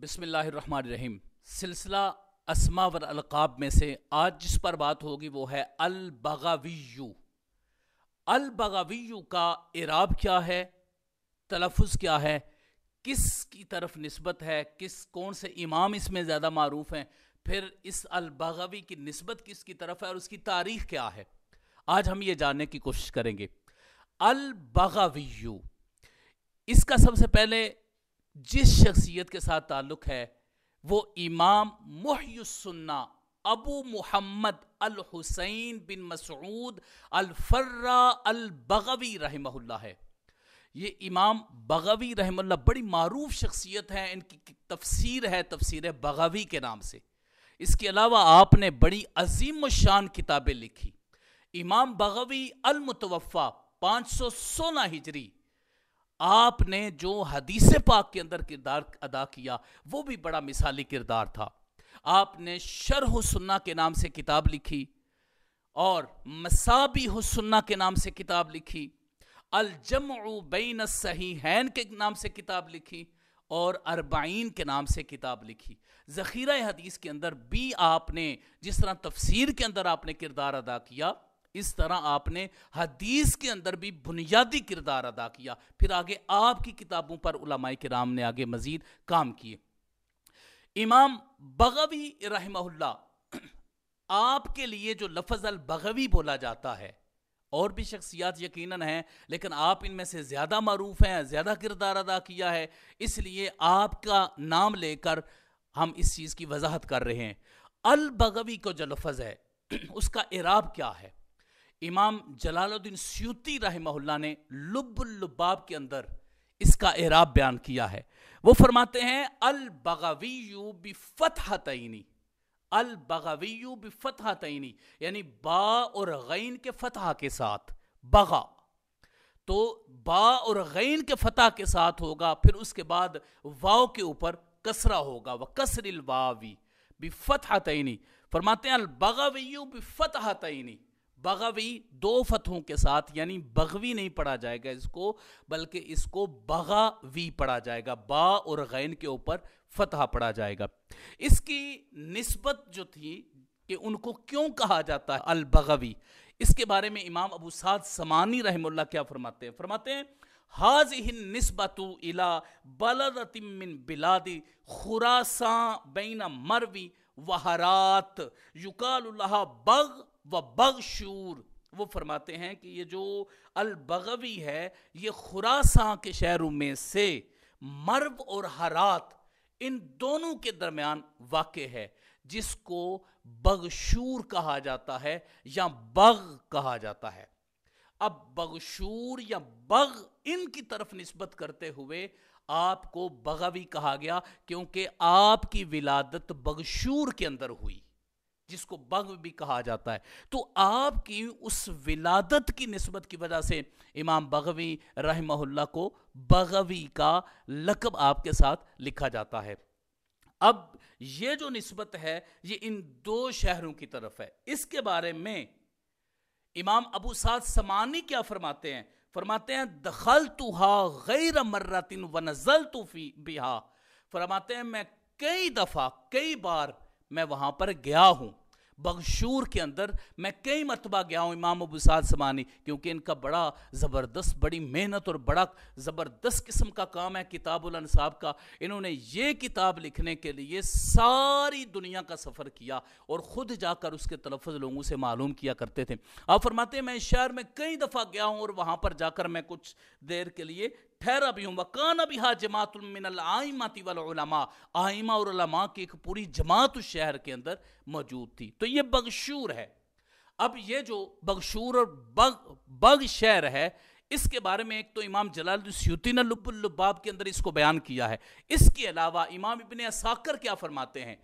बिसमीम सिलसिला असमा व अलकाब में से आज जिस पर बात होगी वो है अल अलबगावीयू का इराब क्या है तलफ़ क्या है किस की तरफ नस्बत है किस कौन से इमाम इसमें ज़्यादा मरूफ हैं फिर इस बगावी की नस्बत किस की तरफ है और उसकी तारीख क्या है आज हम ये जानने की कोशिश करेंगे अलबगावीयू इसका सबसे पहले जिस शख्सियत के साथ ताल्लुक़ है वो इमाम मुहयसन्ना अबू मोहम्मद अल हुसैन बिन मसूद अलफर्रा बगवी रहमल्ला है ये इमाम बगवी रहमल्ला बड़ी मरूफ शख्सियत है इनकी तफसीर है तफसीर बगवी के नाम से इसके अलावा आपने बड़ी अजीम शान किताबें लिखी इमाम बगवी अलमतवफ़ा पाँच सौ सोलह हिजरी आपने जो हदीस पाक के अंदर किरदार अदा किया वो भी बड़ा मिसाली किरदार था आपने शरह सुन्ना के नाम से किताब लिखी और मसाबी हुसन्ना के नाम से किताब लिखी अलजम बैन सही हैन के नाम से किताब लिखी और अरबाइन के नाम से किताब लिखी ज़ख़ीरा हदीस के अंदर भी आपने जिस तरह तफसीर के अंदर आपने किरदार अदा किया इस तरह आपने हदीस के अंदर भी बुनियादी किरदार अदा किया फिर आगे आपकी किताबों पर उलमाए राम ने आगे मज़ीद काम किए इमाम बगवी रहमहुल्ला आपके लिए जो लफज अल बगवी बोला जाता है और भी शख्सियात यकीनन हैं लेकिन आप इनमें से ज़्यादा मरूफ हैं ज़्यादा किरदार अदा किया है इसलिए आपका नाम लेकर हम इस चीज़ की वजाहत कर रहे हैं अल बगवी को जो लफज है उसका इराब क्या है इमाम जलालुद्दीन स्यूती रहमहुल्ला ने लुब्बुल्लुबाब के अंदर इसका एराब बयान किया है वो फरमाते हैं अल बी बिफतह तयनी अल बी बिफतह तयनी यानी बा और गैन के फतह के साथ बगा तो बा और गैन के फतह के साथ होगा फिर उसके बाद वाव के ऊपर कसरा होगा व कसरिल वावी बिफतह तयनी फरमाते हैं अल बी फतह तयनी बगवी दो फतहों के साथ यानी बगवी नहीं पढ़ा जाएगा इसको बल्कि इसको बगावी पढ़ा जाएगा बा और गैन के ऊपर फतहा पढ़ा जाएगा इसकी नस्बत जो थी कि उनको क्यों कहा जाता है अल बगवी इसके बारे में इमाम अबू साद समानी रहमुल्ला क्या फरमाते हैं फरमाते हैं हाज नस्बत इला बलदिन बिलादी खुरासा बैना मरवी वहरात युकाल्ला बग व बग शूर वो फरमाते हैं कि ये जो अलबगवी है ये खुरासा के शहरों में से मर्व और हरात इन दोनों के दरमियान वाक़ है जिसको बगशूर कहा जाता है या बग कहा जाता है अब बगशूर या बग इनकी तरफ नस्बत करते हुए आपको बगवी कहा गया क्योंकि आपकी विलादत बगशूर के अंदर हुई जिसको बग भी कहा जाता है तो आपकी उस विलादत की नस्बत की वजह से इमाम बगवी रहमहुल्ला को बगवी का लकब आपके साथ लिखा जाता है अब ये जो नस्बत है ये इन दो शहरों की तरफ है इसके बारे में इमाम अबू साद समानी क्या फरमाते हैं फरमाते हैं दखल तुहा गैर मर्रतिन व नजल तुफी बिहा फरमाते हैं मैं कई दफ़ा कई बार मैं वहाँ पर गया हूँ बगशूर के अंदर मैं कई मरतबा गया हूँ इमाम अबू साद समानी क्योंकि इनका बड़ा ज़बरदस्त बड़ी मेहनत और बड़ा ज़बरदस्त किस्म का काम है किताबुलसाब का इन्होंने ये किताब लिखने के लिए सारी दुनिया का सफ़र किया और ख़ुद जाकर उसके तलफ़ लोगों से मालूम किया करते थे आप फरमाते मैं शहर में कई दफ़ा गया हूँ और वहाँ पर जाकर मैं कुछ देर के लिए ठहरा भी हूँ वकान अभी हा जमातमिनल थी वालमा आइमा और उलमा की एक पूरी जमात उस शहर के अंदर मौजूद थी तो ये बगशूर है अब ये जो बगशूर और बग बग शहर है इसके बारे में एक तो इमाम जलाल सूती ने के अंदर इसको बयान किया है इसके अलावा इमाम इबन असाकर क्या फरमाते हैं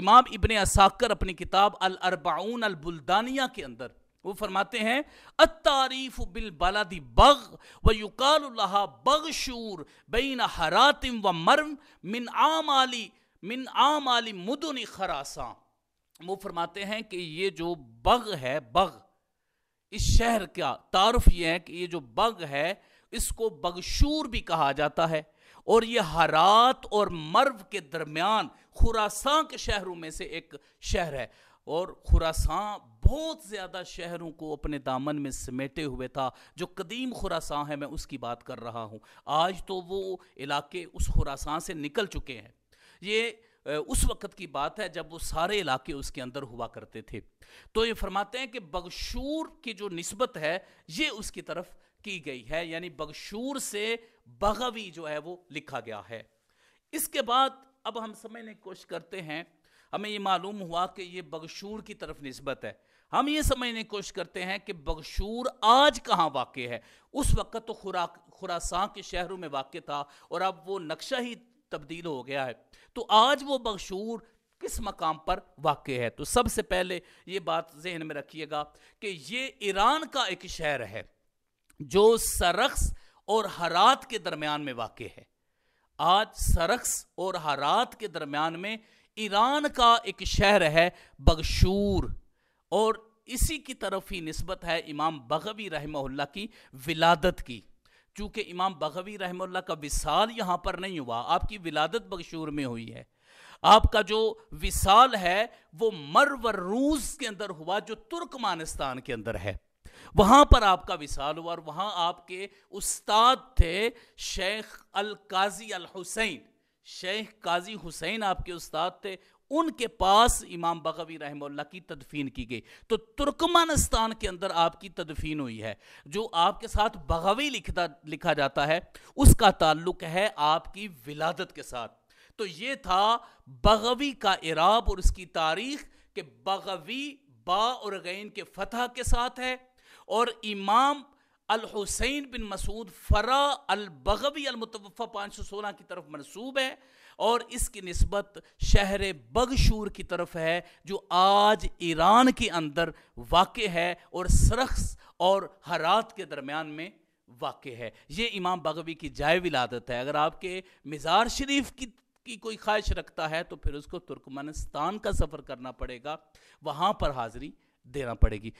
इमाम इबन असाकर अपनी किताब अल अरबाउन अलबुल्दानिया के अंदर वो फरमाते हैं अतारीफ बिल बलादी बग व युकाल्ला बगशूर बीन हरातिम व मरम मिन आम आली मिन आम आली मुदुन खरासा वो फरमाते हैं कि ये जो बग है बग इस शहर का तारफ ये है कि ये जो बग है इसको बगशूर भी कहा जाता है और ये हरात और मर्व के दरमियान खुरासा के शहरों में से एक शहर है और खुरासान बहुत ज़्यादा शहरों को अपने दामन में समेटे हुए था जो कदीम खुरासान है मैं उसकी बात कर रहा हूँ आज तो वो इलाके उस खुरासान से निकल चुके हैं ये उस वक़्त की बात है जब वो सारे इलाके उसके अंदर हुआ करते थे तो ये फरमाते हैं कि बगशूर की जो नस्बत है ये उसकी तरफ की गई है यानी बगशूर से बगवी जो है वो लिखा गया है इसके बाद अब हम समझने की कोशिश करते हैं हमें ये मालूम हुआ कि ये बगशूर की तरफ नस्बत है हम ये समझने की कोशिश करते हैं कि बगशूर आज कहाँ वाक़ है उस वक़्त तो खुरा खुरासा के शहरों में वाक़ था और अब वो नक्शा ही तब्दील हो गया है तो आज वो बगशूर किस मकाम पर वाक़ है तो सबसे पहले ये बात जहन में रखिएगा कि ये ईरान का एक शहर है जो सरक्स और हरात के दरमियान में वाक़ है आज सरक्स और हरात के दरमियान में ईरान का एक शहर है बगशूर और इसी की तरफ ही नस्बत है इमाम बगवी रहमल्ला की विलादत की चूँकि इमाम बगवी रहमल्ला का विसाल यहाँ पर नहीं हुआ आपकी विलादत बगशूर में हुई है आपका जो विसाल है वो मरवर रूस के अंदर हुआ जो तुर्कमानिस्तान के अंदर है वहाँ पर आपका विसाल हुआ और वहाँ आपके उस्ताद थे शेख अल काजी अल हुसैन शेख काजी हुसैन आपके उस्ताद थे उनके पास इमाम बगवी रहमल्ला की तदफीन की गई तो तुर्कमानिस्तान के अंदर आपकी तदफीन हुई है जो आपके साथ बगवी लिखता लिखा जाता है उसका ताल्लुक है आपकी विलादत के साथ तो ये था बगवी का इराब और उसकी तारीख के बगवी बा और गैन के फतह के साथ है और इमाम अल हुसैन बिन मसूद फ़रा अल बगवी अलमतफ़ा पाँच सौ सोलह की तरफ मनसूब है और इसकी नस्बत शहर बगशूर की तरफ है जो आज ईरान के अंदर वाक़ है और सरख्स और हरात के दरमियान में वाक़ है ये इमाम बगवी की जाय विलादत है अगर आपके मज़ार शरीफ की की कोई ख्वाहिश रखता है तो फिर उसको तुर्कमानिस्तान का सफ़र करना पड़ेगा वहाँ पर हाज़री देना पड़ेगी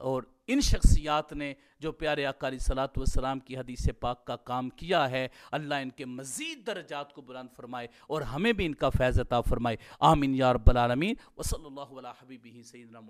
और इन शख्सियात ने जो प्यारे अकारी सलात वसलाम की हदीस पाक का काम किया है अल्लाह इनके मज़ीद दर्जात को बुलंद फरमाए और हमें भी इनका फैजता फरमाए आमिन यार बलामी वसल हबीबी सैदना